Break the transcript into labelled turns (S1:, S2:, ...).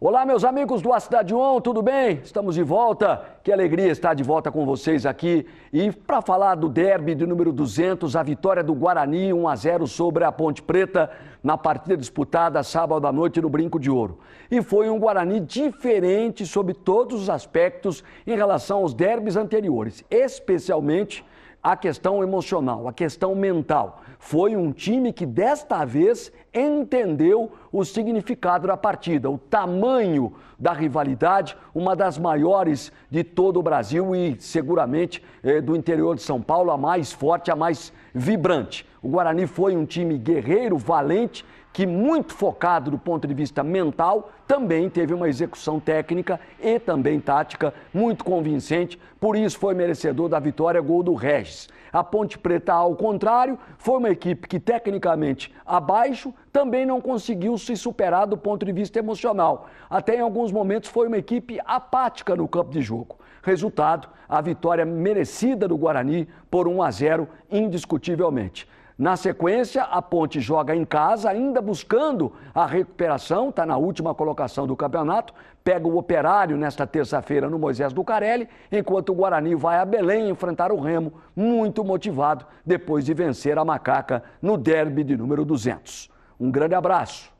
S1: Olá, meus amigos do A Cidade On, tudo bem? Estamos de volta. Que alegria estar de volta com vocês aqui. E para falar do derby de número 200, a vitória do Guarani 1 a 0 sobre a Ponte Preta na partida disputada sábado à noite no Brinco de Ouro. E foi um Guarani diferente sobre todos os aspectos em relação aos derbys anteriores, especialmente a questão emocional, a questão mental. Foi um time que desta vez entendeu o significado da partida, o tamanho da rivalidade, uma das maiores de todo o Brasil e seguramente eh, do interior de São Paulo, a mais forte, a mais vibrante. O Guarani foi um time guerreiro, valente, que muito focado do ponto de vista mental, também teve uma execução técnica e também tática muito convincente, por isso foi merecedor da vitória gol do Regis. A Ponte Preta, ao contrário, foi uma equipe que tecnicamente abaixo, também não conseguiu se superar do ponto de vista emocional. Até em alguns momentos foi uma equipe apática no campo de jogo. Resultado: a vitória merecida do Guarani por 1 a 0, indiscutivelmente. Na sequência, a Ponte joga em casa, ainda buscando a recuperação, está na última colocação do campeonato, pega o Operário nesta terça-feira no Moisés do Carelli, enquanto o Guarani vai a Belém enfrentar o Remo, muito motivado depois de vencer a Macaca no derby de número 200. Um grande abraço.